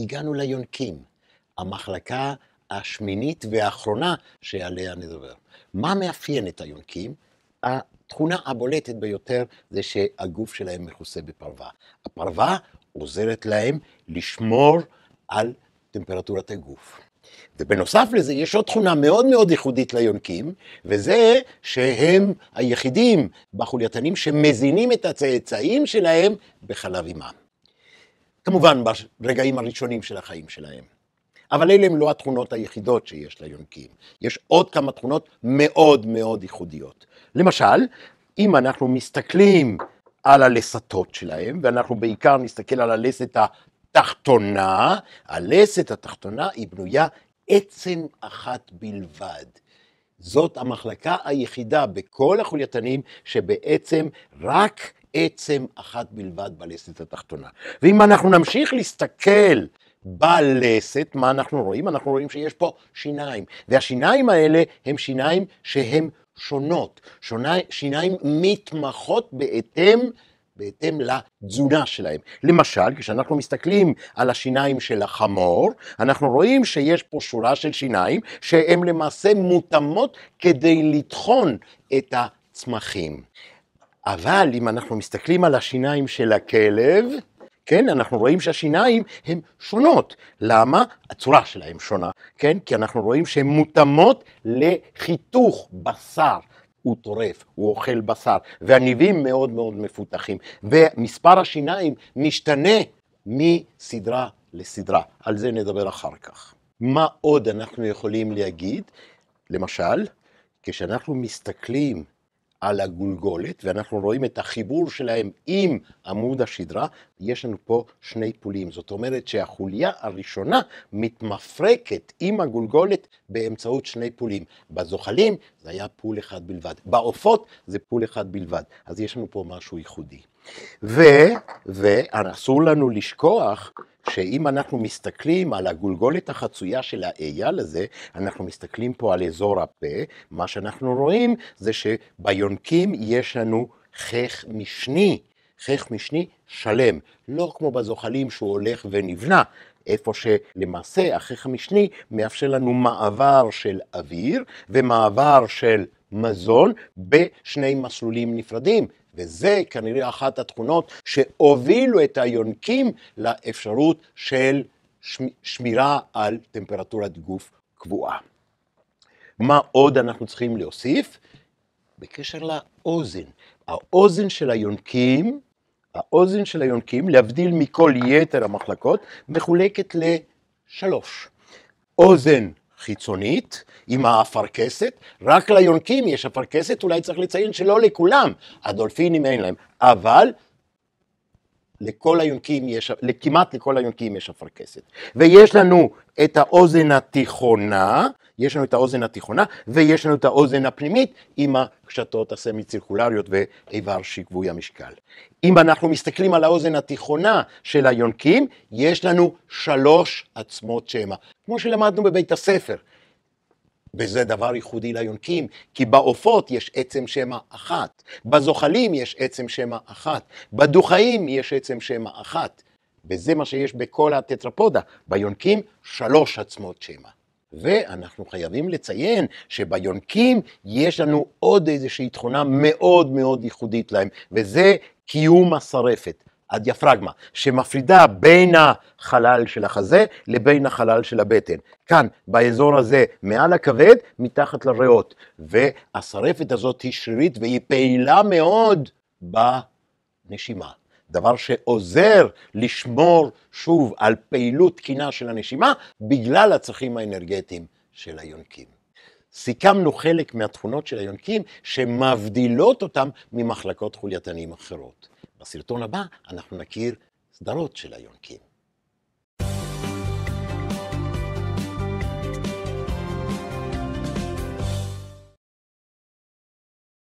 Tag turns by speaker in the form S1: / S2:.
S1: הגענו ליונקים, המחלקה השמינית והאחרונה שעליה נדבר. מה מאפיין את היונקים? התכונה הבולטת ביותר זה שהגוף שלהם מכוסה בפרווה. הפרווה עוזרת להם לשמור על טמפרטורת הגוף. ובנוסף לזה יש עוד תכונה מאוד מאוד ייחודית ליונקים, וזה שהם היחידים בחולייתנים שמזינים את הצאצאים שלהם בחלב אימם. כמובן ברגעים הראשונים של החיים שלהם. אבל אלה הן לא התכונות היחידות שיש ליונקים, יש עוד כמה תכונות מאוד מאוד ייחודיות. למשל, אם אנחנו מסתכלים על הלסתות שלהם, ואנחנו בעיקר נסתכל על הלסת התחתונה, הלסת התחתונה היא בנויה עצם אחת בלבד. זאת המחלקה היחידה בכל החולייתנים שבעצם רק עצם אחת בלבד בלסת התחתונה. ואם אנחנו נמשיך להסתכל בלסת, מה אנחנו רואים? אנחנו רואים שיש פה שיניים, והשיניים האלה הם שיניים שהן שונות, שוני, שיניים מתמחות בהתאם בהתאם לתזונה שלהם. למשל, כשאנחנו מסתכלים על השיניים של החמור, אנחנו רואים שיש פה שורה של שיניים שהן למעשה מותאמות כדי לטחון את צמחים. אבל אם אנחנו מסתכלים על השיניים של הכלב, כן, אנחנו רואים שהשיניים הן שונות. למה? הצורה שלהן שונה, כן? כי אנחנו רואים שהן מותאמות לחיתוך בשר. הוא טורף, הוא אוכל בשר, והניבים מאוד מאוד מפותחים, ומספר השיניים משתנה מסדרה לסדרה. על זה נדבר אחר כך. מה עוד אנחנו יכולים להגיד? למשל, כשאנחנו מסתכלים על הגולגולת, ואנחנו רואים את החיבור שלהם עם עמוד השדרה, יש לנו פה שני פולים. זאת אומרת שהחוליה הראשונה מתמפרקת עם הגולגולת באמצעות שני פולים. בזוחלים זה היה פול אחד בלבד, בעופות זה פול אחד בלבד. אז יש לנו פה משהו ייחודי. ו... ואסור לנו לשכוח שאם אנחנו מסתכלים על הגולגולת החצויה של האייל הזה, אנחנו מסתכלים פה על אזור הפה, מה שאנחנו רואים זה שביונקים יש לנו חך משני, חך משני שלם, לא כמו בזוחלים שהוא הולך ונבנה, איפה שלמעשה החייך המשני מאפשר לנו מעבר של אוויר ומעבר של מזון בשני מסלולים נפרדים, וזה כנראה אחת התכונות שהובילו את היונקים לאפשרות של שמירה על טמפרטורת גוף קבועה. מה עוד אנחנו צריכים להוסיף? בקשר לאוזן. האוזן של היונקים, האוזן של היונקים, להבדיל מכל יתר המחלקות, מחולקת לשלוש. אוזן חיצונית עם האפרכסת, רק ליונקים יש אפרכסת, אולי צריך לציין שלא לכולם, הדולפינים אין להם, אבל לכל היונקים יש, כמעט לכל היונקים יש אפרכסת. ויש לנו את האוזן התיכונה, יש לנו את האוזן התיכונה ויש לנו את האוזן הפנימית עם הקשתות הסמי צירקולריות ואיבר שיקבוי המשקל. אם אנחנו מסתכלים על האוזן התיכונה של היונקים, יש לנו שלוש עצמות שמע, כמו שלמדנו בבית הספר. וזה דבר ייחודי ליונקים, כי בעופות יש עצם שמע אחת, בזוחלים יש עצם שמע אחת, בדוכאים יש עצם שמע אחת, וזה מה שיש בכל הטטרפודה, ביונקים שלוש עצמות שמע. ואנחנו חייבים לציין שביונקים יש לנו עוד איזושהי תכונה מאוד מאוד ייחודית להם, וזה קיום השרפת. הדיאפרגמה, שמפרידה בין החלל של החזה לבין החלל של הבטן. כאן, באזור הזה, מעל הכבד, מתחת לריאות. והשרפת הזאת היא שרירית והיא פעילה מאוד בנשימה. דבר שעוזר לשמור שוב על פעילות תקינה של הנשימה בגלל הצרכים האנרגטיים של היונקים. סיכמנו חלק מהתכונות של היונקים שמבדילות אותם ממחלקות חולייתנים אחרות. בסרטון הבא אנחנו נכיר סדרות של היונקים.